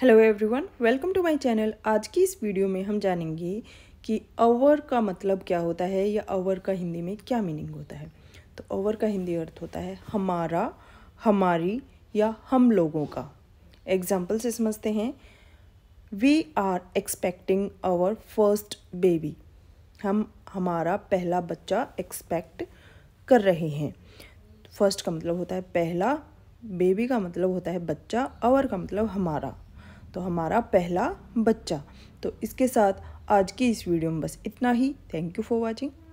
hello everyone welcome to my channel आज की इस वीडियो में हम जानेंगे कि अवर का मतलब क्या होता है या अवर का हिंदी में क्या मीनिंग होता है तो अवर का हिंदी अर्थ होता है हमारा हमारी या हम लोगों का एग्जाम्पल से समझते हैं we are expecting our first baby हम हमारा पहला बच्चा एक्सपेक्ट कर रहे हैं फर्स्ट का मतलब होता है पहला बेबी का मतलब होता है बच्चा अवर का मतलब हमारा तो हमारा पहला बच्चा तो इसके साथ आज की इस वीडियो में बस इतना ही थैंक यू फॉर वॉचिंग